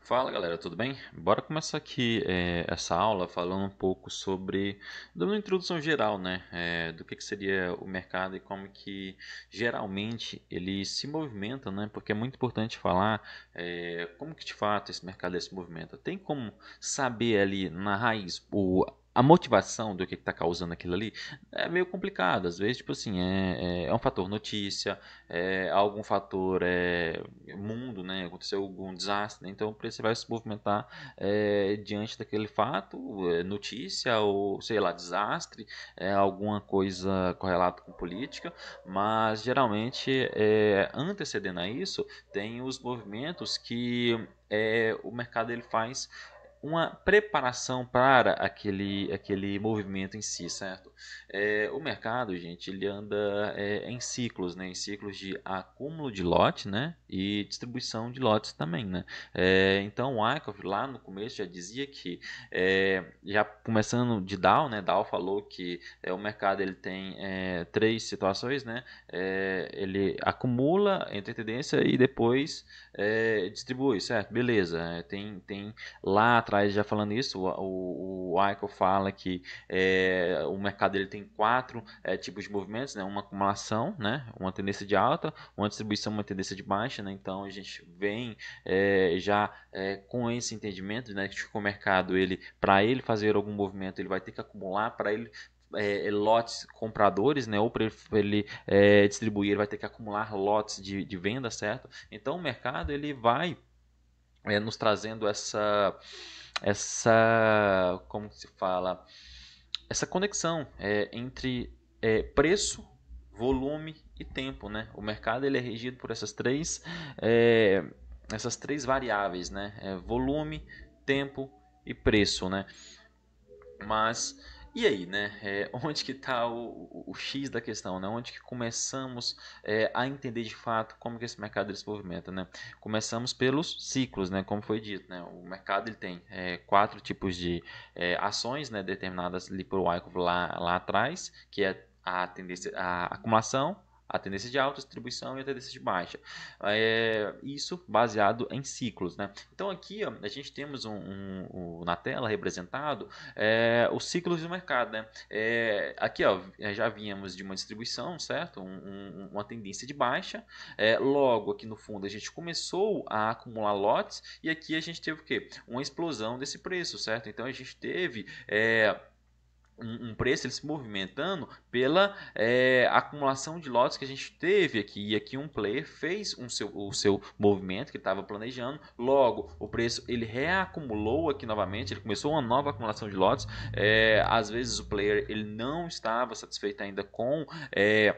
Fala galera, tudo bem? Bora começar aqui é, essa aula falando um pouco sobre, dando uma introdução geral, né, é, do que, que, seria o mercado e como que geralmente ele se movimenta, né, porque é muito importante falar é, como que de fato esse mercado se movimenta. Tem como saber ali na raiz o a motivação do que está causando aquilo ali é meio complicado. Às vezes, tipo assim, é, é, é um fator notícia, é algum fator é, mundo, né? Aconteceu algum desastre, né? então o preço vai se movimentar é, diante daquele fato, é, notícia ou, sei lá, desastre, é, alguma coisa correlata com política, mas geralmente, é, antecedendo a isso, tem os movimentos que é, o mercado ele faz uma preparação para aquele, aquele movimento em si, certo? É, o mercado, gente, ele anda é, em ciclos, né? Em ciclos de acúmulo de lote, né? E distribuição de lotes também, né? É, então, o Wyckoff lá no começo já dizia que, é, já começando de Dow, né? Dow falou que é, o mercado ele tem é, três situações, né? É, ele acumula, entra em tendência e depois distribui, certo? Beleza. Tem, tem lá atrás já falando isso, o, o, Aiko fala que é, o mercado ele tem quatro é, tipos de movimentos, né? uma acumulação, né? uma tendência de alta, uma distribuição, uma tendência de baixa, né? então a gente vem é, já é, com esse entendimento né? que o mercado, ele para ele fazer algum movimento, ele vai ter que acumular, para ele é, é, lotes compradores, né? Ou para ele é, distribuir, ele vai ter que acumular lotes de, de venda, certo? Então o mercado ele vai é, nos trazendo essa essa como se fala essa conexão é, entre é, preço volume e tempo né o mercado ele é regido por essas três é, essas três variáveis né é volume tempo e preço né mas e aí, né? É, onde que está o, o, X da questão, né? Onde que começamos é, a entender de fato como que esse mercado se movimenta, né? Começamos pelos ciclos, né? Como foi dito, né? O mercado ele tem é, quatro tipos de é, ações, né? Determinadas ali por Wyckoff lá, lá atrás, que é a tendência, a acumulação, a tendência de alta distribuição e a tendência de baixa. É, isso baseado em ciclos. Né? Então aqui ó, a gente temos um, um, um na tela representado é, os ciclos do mercado. Né? É, aqui ó, é, já vínhamos de uma distribuição, certo? Um, uma tendência de baixa. É, logo aqui no fundo a gente começou a acumular lotes e aqui a gente teve o quê? Uma explosão desse preço, certo? Então a gente teve... É, um, um preço ele se movimentando pela é, acumulação de lotes que a gente teve aqui. E aqui um player fez um seu, o seu movimento que estava planejando, logo o preço ele reacumulou aqui novamente, ele começou uma nova acumulação de lotes. É, às vezes o player ele não estava satisfeito ainda com. É,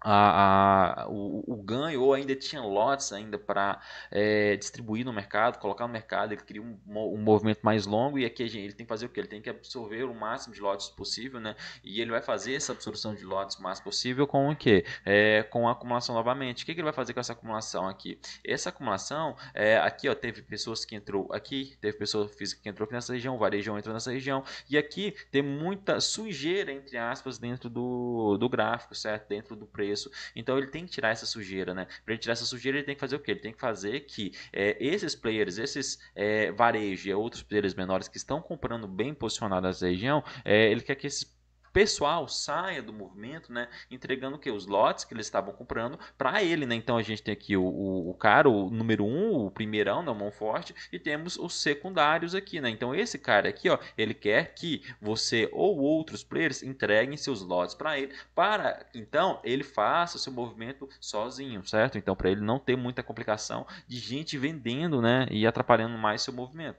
a, a, o, o, ganho, ou ainda tinha lotes ainda para é, eh, distribuir no mercado, colocar no mercado, ele cria um, um movimento mais longo e aqui gente, ele tem que fazer o que? Ele tem que absorver o máximo de lotes possível, né? E ele vai fazer essa absorção de lotes o máximo possível com o que? É, com a acumulação novamente. O que, que, ele vai fazer com essa acumulação aqui? Essa acumulação, é, aqui ó, teve pessoas que entrou aqui, teve pessoa física que entrou nessa região, o varejão entrou nessa região, e aqui tem muita sujeira, entre aspas, dentro do, do gráfico, certo? Dentro do preço preço. Então ele tem que tirar essa sujeira, né? Para ele tirar essa sujeira, ele tem que fazer o quê? Ele tem que fazer que é, esses players, esses é, varejos e outros players menores que estão comprando bem posicionados nessa região, é, ele quer que esses pessoal saia do movimento, né? Entregando o que? Os lotes que eles estavam comprando para ele, né? Então a gente tem aqui o, o, o cara, o número um, o primeirão, né? O mão forte, e temos os secundários aqui, né? Então esse cara aqui, ó, ele quer que você ou outros players entreguem seus lotes para ele, para então ele faça o seu movimento sozinho, certo? Então para ele não ter muita complicação de gente vendendo, né? E atrapalhando mais seu movimento.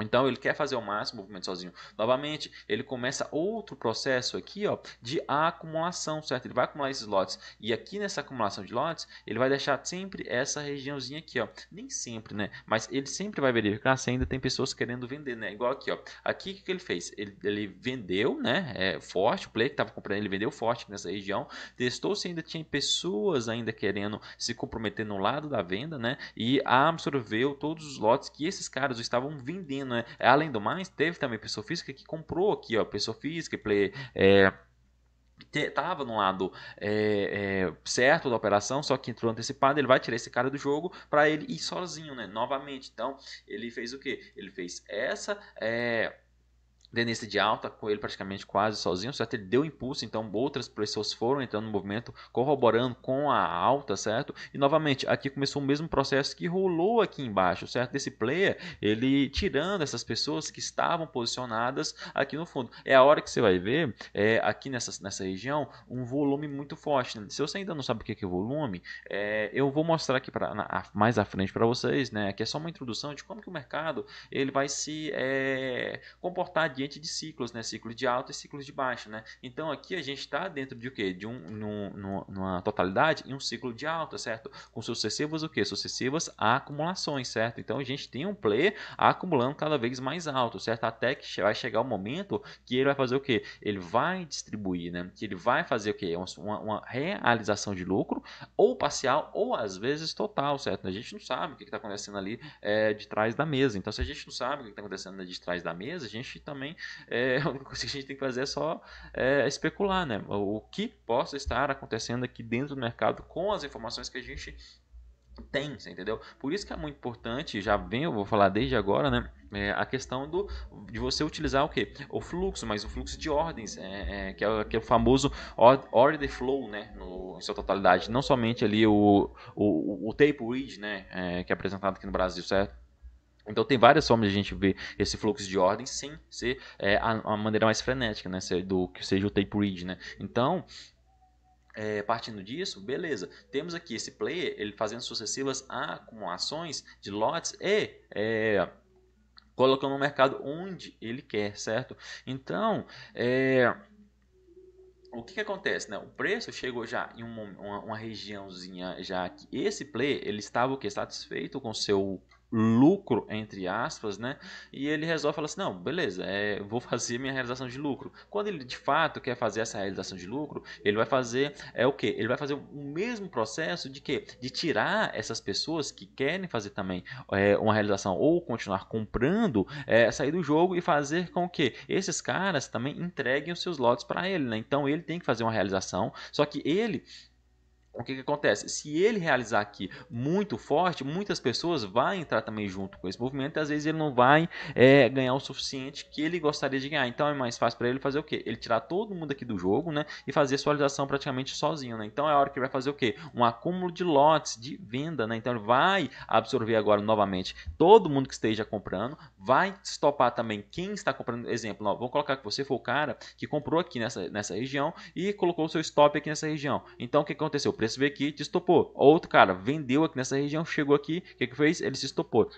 Então ele quer fazer o máximo movimento sozinho. Novamente, ele começa outro processo aqui, ó, de acumulação, certo? Ele vai acumular esses lotes e aqui nessa acumulação de lotes, ele vai deixar sempre essa regiãozinha aqui, ó. Nem sempre, né? Mas ele sempre vai verificar se ainda tem pessoas querendo vender, né? Igual aqui, ó. Aqui o que, ele fez? Ele, ele vendeu, né? É, forte, o play que estava comprando, ele vendeu forte nessa região, testou se ainda tinha pessoas ainda querendo se comprometer no lado da venda, né? E absorveu todos os lotes que esses caras estavam vendendo é Além do mais, teve também pessoa física que comprou aqui, ó, pessoa física, play, é, estava no lado é, é, certo da operação, só que entrou antecipado, ele vai tirar esse cara do jogo para ele ir sozinho, né? Novamente. Então, ele fez o que? Ele fez essa. É tendência de alta, com ele praticamente quase sozinho, certo? Ele deu impulso, então outras pessoas foram entrando no movimento, corroborando com a alta, certo? E novamente, aqui começou o mesmo processo que rolou aqui embaixo, certo? Desse player, ele tirando essas pessoas que estavam posicionadas aqui no fundo. É a hora que você vai ver, é, aqui nessa, nessa região, um volume muito forte. Né? Se você ainda não sabe o que é, volume, é, eu vou mostrar aqui pra, na, mais à frente para vocês, né? Que é só uma introdução de como que o mercado ele vai se é, comportar diante de ciclos, né? Ciclos de alta e ciclos de baixo, né? Então aqui a gente está dentro de o quê? De um, num, numa totalidade e um ciclo de alta, certo? Com sucessivas o quê? Sucessivas acumulações, certo? Então a gente tem um player acumulando cada vez mais alto, certo? Até que vai chegar o momento que ele vai fazer o quê? Ele vai distribuir, né? Que ele vai fazer o quê? Uma, uma realização de lucro ou parcial ou às vezes total, certo? A gente não sabe o que está acontecendo ali é, de trás da mesa. Então se a gente não sabe o que está acontecendo de trás da mesa, a gente também também, é, a única coisa que a gente tem que fazer é só é, especular, né? O que possa estar acontecendo aqui dentro do mercado com as informações que a gente tem, entendeu? Por isso que é muito importante, já vem, eu vou falar desde agora, né? É, a questão do, de você utilizar o que? O fluxo, mas o fluxo de ordens, é, é, que, é, que é o famoso order flow, né? No, em sua totalidade, não somente ali o, o, o tape read, né? É, que é apresentado aqui no Brasil, certo? Então tem várias formas de a gente ver esse fluxo de ordem sem ser é, a, a, maneira mais frenética, né? Do que seja o tape read, né? Então, é, partindo disso, beleza. Temos aqui esse player, ele fazendo sucessivas acumulações de lotes e... É, colocando no mercado onde ele quer, certo? Então, é, o que, que acontece, né? O preço chegou já em uma, uma, uma regiãozinha já que esse player ele estava o que satisfeito com seu lucro, entre aspas, né? E ele resolve falar assim: não, beleza, é, vou fazer minha realização de lucro. Quando ele de fato quer fazer essa realização de lucro, ele vai fazer é o que? Ele vai fazer o mesmo processo de que? De tirar essas pessoas que querem fazer também é, uma realização ou continuar comprando, é, sair do jogo e fazer com que esses caras também entreguem os seus lotes para ele, né? Então ele tem que fazer uma realização, só que ele o que, que, acontece? Se ele realizar aqui muito forte, muitas pessoas vão entrar também junto com esse movimento e às vezes ele não vai é, ganhar o suficiente que ele gostaria de ganhar. Então é mais fácil para ele fazer o quê? Ele tirar todo mundo aqui do jogo né, e fazer a sua praticamente sozinho. Né? Então é a hora que ele vai fazer o quê? Um acúmulo de lotes de venda. Né? Então ele vai absorver agora novamente todo mundo que esteja comprando, vai estopar também quem está comprando. Exemplo, ó, vou colocar que você foi o cara que comprou aqui nessa, nessa região e colocou o seu stop aqui nessa região. Então o que aconteceu? O você veio aqui, te estopou. Outro cara vendeu aqui nessa região, chegou aqui, o que, que fez? Ele se estopou.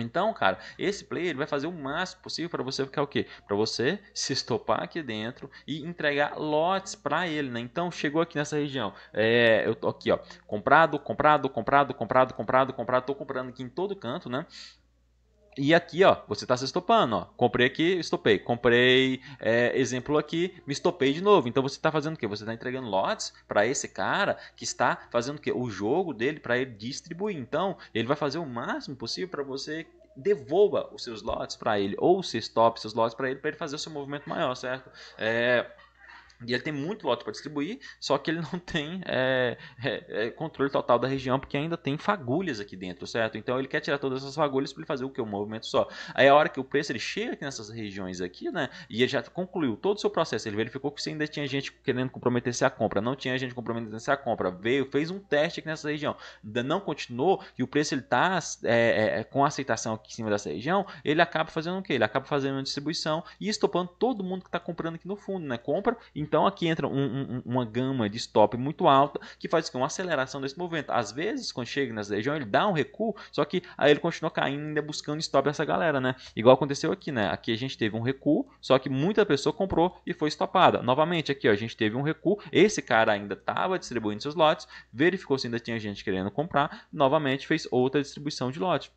Então, cara, esse player vai fazer o máximo possível para você ficar o quê? Para você se estopar aqui dentro e entregar lotes para ele, né? Então, chegou aqui nessa região, é, eu tô aqui, ó, comprado, comprado, comprado, comprado, comprado, comprado, tô comprando aqui em todo canto, né? E aqui, ó, você está se estopando, ó. Comprei aqui, estopei. Comprei é, exemplo aqui, me estopei de novo. Então você está fazendo o quê? Você está entregando lotes para esse cara que está fazendo o quê? O jogo dele para ele distribuir. Então ele vai fazer o máximo possível para você devolva os seus lotes para ele ou se stop seus lotes para ele para ele fazer o seu movimento maior, certo? É, e ele tem muito lote para distribuir, só que ele não tem é, é, é, controle total da região, porque ainda tem fagulhas aqui dentro, certo? Então ele quer tirar todas essas fagulhas para ele fazer o que? Um movimento só. Aí a hora que o preço ele chega aqui nessas regiões aqui, né? E ele já concluiu todo o seu processo. Ele verificou que se ainda tinha gente querendo comprometer-se à compra. Não tinha gente comprometendo-se à compra. Veio, fez um teste aqui nessa região. Ainda não continuou e o preço ele está é, é, é, com aceitação aqui em cima dessa região. Ele acaba fazendo o que? Ele acaba fazendo uma distribuição e estopando todo mundo que está comprando aqui no fundo, né? Compra em então aqui entra um, um, uma gama de stop muito alta que faz com uma aceleração desse movimento. Às vezes, quando chega nessa região, ele dá um recuo, só que aí ele continua caindo ainda buscando stop dessa galera, né? Igual aconteceu aqui, né? Aqui a gente teve um recuo, só que muita pessoa comprou e foi stopada. Novamente aqui, ó, a gente teve um recuo, esse cara ainda estava distribuindo seus lotes, verificou se ainda tinha gente querendo comprar, novamente fez outra distribuição de lote.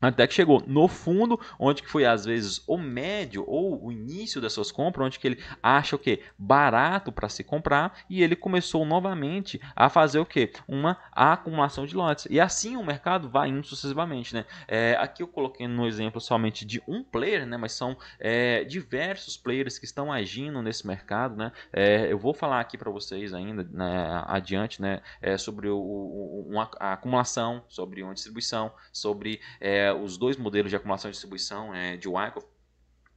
Até que chegou no fundo, onde que foi às vezes o médio ou o início das suas compras, onde que ele acha o que barato para se comprar e ele começou novamente a fazer o que uma acumulação de lotes e assim o mercado vai indo sucessivamente, né? É, aqui eu coloquei no exemplo somente de um player, né? Mas são é, diversos players que estão agindo nesse mercado, né? É, eu vou falar aqui para vocês ainda né, adiante, né? É, sobre o, o, uma, a acumulação, sobre uma distribuição, sobre é, é, os dois modelos de acumulação e distribuição é, de Wyckoff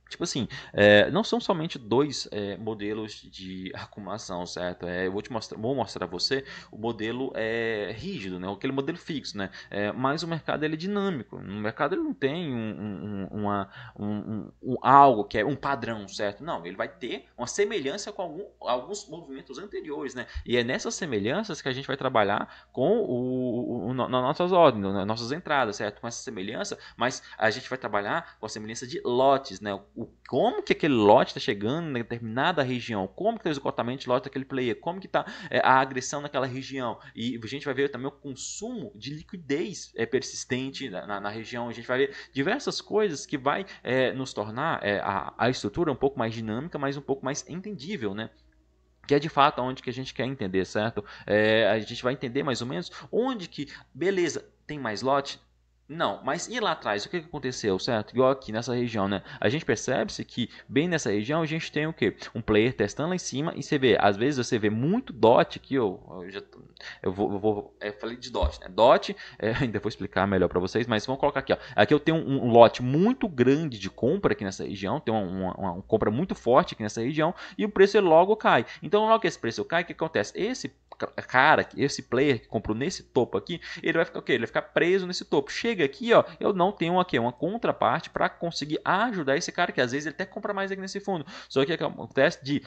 Tipo assim, é, não são somente dois é, modelos de acumulação, certo? É, eu vou te mostrar, vou mostrar a você o modelo é, rígido, né? Aquele modelo fixo, né? mas o mercado ele é dinâmico. No mercado ele não tem um, um, uma, um, um, algo que é um padrão, certo? Não, ele vai ter uma semelhança com algum, alguns movimentos anteriores, né? E é nessas semelhanças que a gente vai trabalhar com o, o, o nas nossas ordens, nas né? nossas entradas, certo? Com essa semelhança, mas a gente vai trabalhar com a semelhança de lotes, né? o, como que aquele lote está chegando em determinada região, como que está o esgotamento de lote daquele player, como que está é, a agressão naquela região. E a gente vai ver também o consumo de liquidez é, persistente na, na, na região. A gente vai ver diversas coisas que vai é, nos tornar é, a, a estrutura um pouco mais dinâmica, mas um pouco mais entendível, né? que é de fato onde que a gente quer entender, certo? É, a gente vai entender mais ou menos onde que, beleza, tem mais lote? Não, mas e lá atrás? O que aconteceu, certo? Igual aqui nessa região, né? A gente percebe-se que bem nessa região a gente tem o quê? Um player testando lá em cima e você vê, às vezes você vê muito DOT aqui, eu, eu, já, eu vou, eu vou é, eu falei de DOT, né? DOT, é, ainda vou explicar melhor para vocês, mas vamos colocar aqui, ó. Aqui eu tenho um, lote muito grande de compra aqui nessa região, tem uma, uma, uma, compra muito forte aqui nessa região e o preço logo cai. Então logo que esse preço cai, o que acontece? Esse cara, esse player que comprou nesse topo aqui, ele vai ficar o quê? Ele vai ficar preso nesse topo. Chega chega aqui, ó, eu não tenho uma, aqui, é uma contraparte para conseguir ajudar esse cara, que às vezes ele até compra mais aqui nesse fundo. Só que acontece de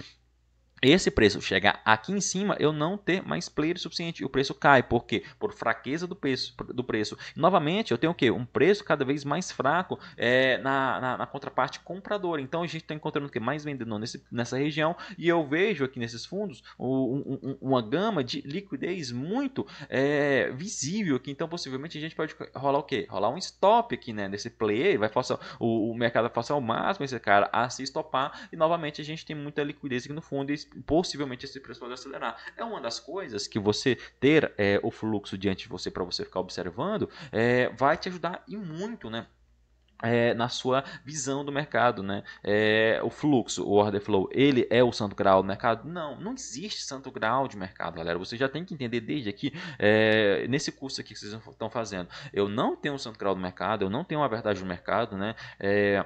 esse preço chegar aqui em cima, eu não ter mais player suficiente. o preço cai. Por quê? Por fraqueza do preço. Do preço. Novamente, eu tenho o quê? Um preço cada vez mais fraco é, na, na, na, contraparte compradora. Então, a gente está encontrando o quê? Mais vendedor nesse, nessa região. E eu vejo aqui nesses fundos um, um, uma gama de liquidez muito é, visível aqui. Então, possivelmente, a gente pode rolar o quê? Rolar um stop aqui né, nesse player. Vai forçar, o, o mercado vai forçar o máximo esse cara a se estopar. E, novamente, a gente tem muita liquidez aqui no fundo. E possivelmente esse preço pode acelerar. É uma das coisas que você ter é, o fluxo diante de você para você ficar observando é, vai te ajudar e muito, né? É, na sua visão do mercado, né? É, o fluxo, o order flow, ele é o santo grau do mercado? Não, não existe santo grau de mercado, galera. Você já tem que entender desde aqui, é, nesse curso aqui que vocês estão fazendo. Eu não tenho o santo grau do mercado, eu não tenho a verdade do mercado, né? É,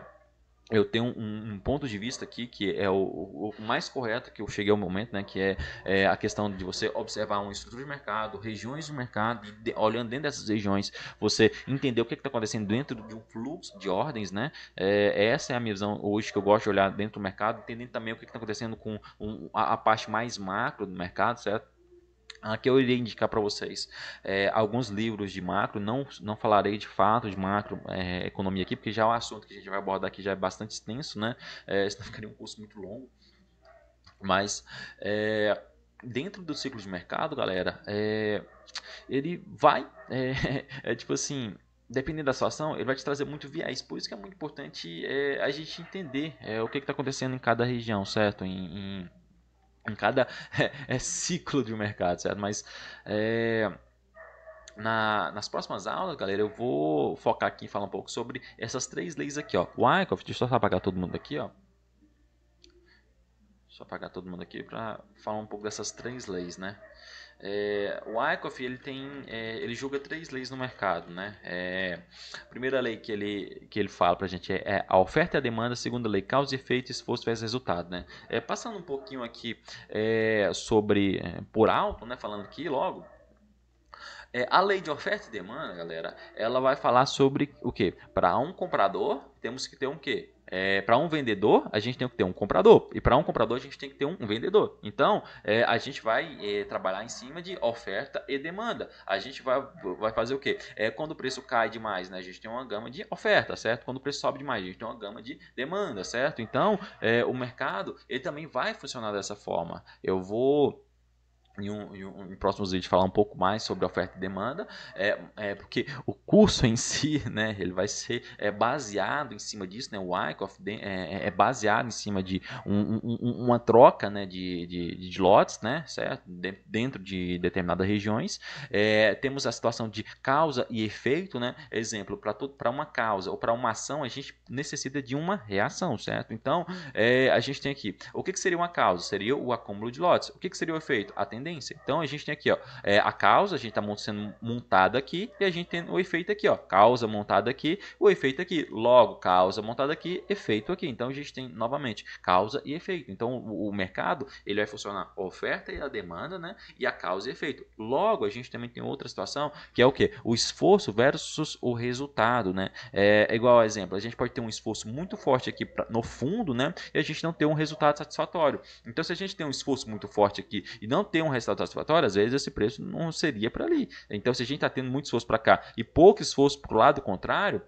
eu tenho um, um, ponto de vista aqui que é o, o, mais correto que eu cheguei ao momento, né? Que é, é a questão de você observar uma estrutura de mercado, regiões de mercado, de, olhando dentro dessas regiões, você entender o que é está acontecendo dentro de um fluxo de ordens, né? É, essa é a minha visão hoje que eu gosto de olhar dentro do mercado, entendendo também o que é está acontecendo com um, a, a parte mais macro do mercado, certo? Aqui eu iria indicar para vocês é, alguns livros de macro, não, não falarei de fato de macro é, economia aqui, porque já o é assunto que a gente vai abordar aqui já é bastante extenso, né? É, senão ficaria um curso muito longo. Mas é, dentro do ciclo de mercado, galera, é, ele vai, é, é tipo assim, dependendo da situação, ele vai te trazer muito viés. Por isso que é muito importante é, a gente entender é, o que está acontecendo em cada região, certo? Em, em, em cada é, é ciclo de um mercado, certo? Mas é, na, nas próximas aulas, galera, eu vou focar aqui em falar um pouco sobre essas três leis aqui, ó. Wyckoff, deixa eu só apagar todo mundo aqui, ó. Deixa eu apagar todo mundo aqui para falar um pouco dessas três leis, né? É, o ICOF ele tem, é, ele julga três leis no mercado, né? É, a primeira lei que ele, que ele fala para a gente é, é, a oferta e a demanda. A segunda lei, causa e efeito, esforço versus resultado, né? É, passando um pouquinho aqui é, sobre por alto, né? Falando aqui logo. a lei de oferta e demanda, galera, ela vai falar sobre o que? Para um comprador temos que ter um quê? É, para um vendedor, a gente tem que ter um comprador. E para um comprador, a gente tem que ter um, vendedor. Então, é, a gente vai é, trabalhar em cima de oferta e demanda. A gente vai, vai fazer o quê? É, quando o preço cai demais, né, a gente tem uma gama de oferta, certo? Quando o preço sobe demais, a gente tem uma gama de demanda, certo? Então, é, o mercado ele também vai funcionar dessa forma. Eu vou em, um, em, um, em próximos vídeos falar um pouco mais sobre oferta e demanda, é, é porque o curso em si, né, ele vai ser é, baseado em cima disso, né, o ICOF é, é, é baseado em cima de um, um, uma troca, né, de, de, de lotes, né, certo, de, dentro de determinadas regiões, é, temos a situação de causa e efeito, né, exemplo, para para uma causa ou para uma ação a gente necessita de uma reação, certo? Então, é, a gente tem aqui, o que, que seria uma causa? Seria o acúmulo de lotes. O que, que seria o efeito? A tendência tendência. Então a gente tem aqui ó, é, a causa, a gente está sendo montada aqui, e a gente tem o efeito aqui, ó, causa montada aqui, o efeito aqui, logo causa montada aqui, efeito aqui. Então a gente tem novamente causa e efeito. Então o, o mercado ele vai funcionar oferta e a demanda, né? E a causa e efeito. Logo a gente também tem outra situação que é o que? O esforço versus o resultado, né? É, é igual ao exemplo, a gente pode ter um esforço muito forte aqui pra, no fundo, né? E a gente não ter um resultado satisfatório. Então se a gente tem um esforço muito forte aqui e não ter um resultado satisfatório, às vezes esse preço não seria para ali. Então, se a gente está tendo muito esforço para cá e pouco esforço para o lado contrário,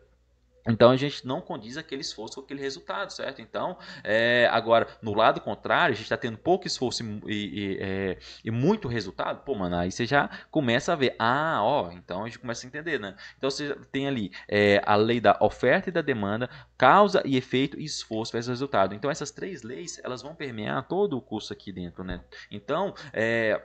então a gente não condiz aquele esforço com aquele resultado, certo? Então, é, agora, no lado contrário, a gente está tendo pouco esforço e, e, é, e, muito resultado, pô, mano, aí você já começa a ver, ah, ó, então a gente começa a entender, né? Então você tem ali é, a lei da oferta e da demanda, causa e efeito, esforço versus resultado. Então essas três leis, elas vão permear todo o curso aqui dentro, né? Então, é,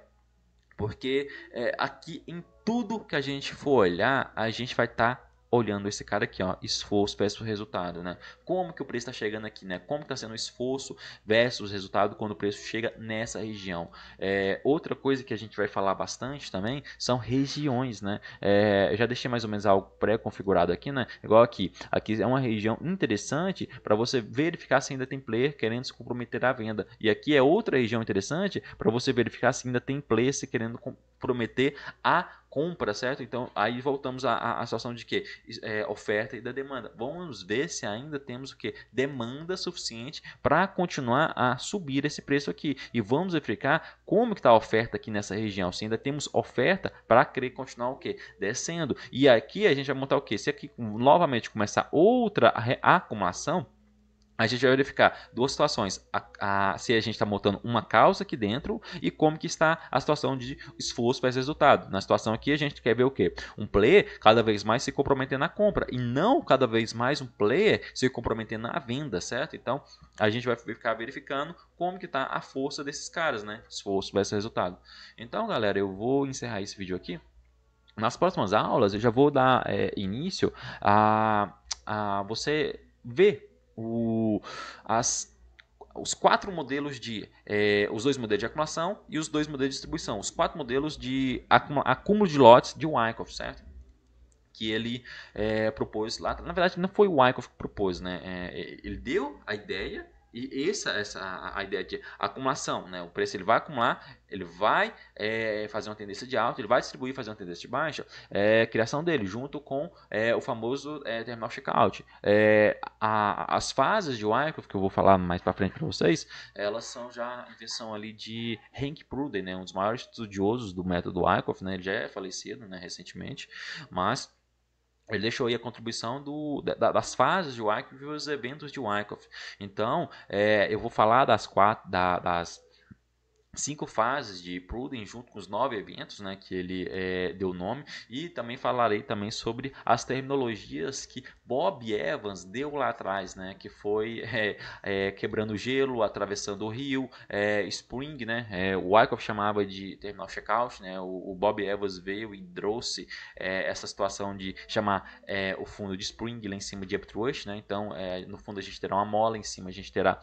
porque é, aqui em tudo que a gente for olhar, a gente vai estar. Tá olhando esse cara aqui, ó, esforço versus resultado, né? Como que o preço está chegando aqui, né? Como está sendo o esforço versus resultado quando o preço chega nessa região? É, outra coisa que a gente vai falar bastante também são regiões, né? É, eu já deixei mais ou menos algo pré-configurado aqui, né? Igual aqui, aqui é uma região interessante para você verificar se ainda tem player querendo se comprometer à venda. E aqui é outra região interessante para você verificar se ainda tem player se querendo comprometer a compra, certo? Então, aí voltamos à, à, situação de que é, oferta e da demanda. Vamos ver se ainda temos o que demanda suficiente para continuar a subir esse preço aqui e vamos verificar como está a oferta aqui nessa região. Se ainda temos oferta para querer continuar o que descendo. E aqui a gente vai montar o que se aqui novamente começar outra acumulação a gente vai verificar duas situações, a, a, se a gente está montando uma causa aqui dentro e como que está a situação de esforço para esse resultado. Na situação aqui a gente quer ver o quê? Um player cada vez mais se comprometendo na compra e não cada vez mais um player se comprometendo na venda, certo? Então a gente vai ficar verificando como que está a força desses caras, né? Esforço para esse resultado. Então galera, eu vou encerrar esse vídeo aqui. Nas próximas aulas eu já vou dar é, início a, a você ver o, as, os quatro modelos de é, os dois modelos de acumulação e os dois modelos de distribuição, os quatro modelos de acúmulo de lotes de Wyckoff, certo? Que ele é, propôs lá, na verdade não foi o Wyckoff que propôs, né? É, é ele deu a ideia e essa, essa a, ideia de acumulação, né? O preço ele vai acumular, ele vai é, fazer uma tendência de alta, ele vai distribuir, fazer uma tendência de baixa, é, criação dele, junto com é, o famoso é, terminal checkout. É, a, as fases de Wyckoff, que eu vou falar mais para frente para vocês, elas são já invenção ali de Hank Pruden, né? Um dos maiores estudiosos do método Wyckoff, né? Ele já é falecido, né? Recentemente, mas ele deixou aí a contribuição do, da, das fases de Wyckoff e os eventos de Wyckoff. Então, é, eu vou falar das quatro, da, das cinco fases de Pruden junto com os nove eventos né, que ele é, deu nome e também falarei também sobre as terminologias que Bob Evans deu lá atrás né, que foi é, é, quebrando gelo atravessando o rio Spring né, o Wyckoff chamava de terminal checkout né, o, o Bob Evans veio e trouxe essa situação de chamar o fundo de Spring lá em cima de upthrust né, então no fundo a gente terá uma mola em cima a gente terá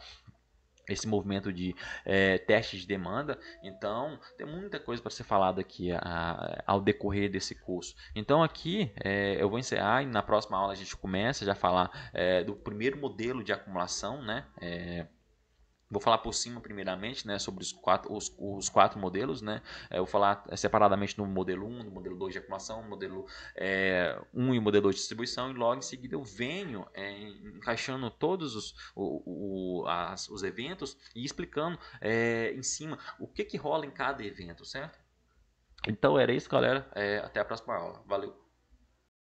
esse movimento de é, eh, teste de demanda. Então, tem muita coisa para ser falada aqui a, ao decorrer desse curso. Então, aqui é, eu vou encerrar e na próxima aula a gente começa já a falar é, do primeiro modelo de acumulação, né? É, Vou falar por cima primeiramente, né, sobre os quatro, os, os quatro modelos, né? É, eu vou falar separadamente do modelo 1, do modelo 2 de acumulação, modelo é, 1 e o modelo 2 de distribuição, e logo em seguida eu venho é, encaixando todos os, o, o, as, os eventos e explicando é, em cima o que, que rola em cada evento, certo? Então era isso, galera. É, até a próxima aula. Valeu!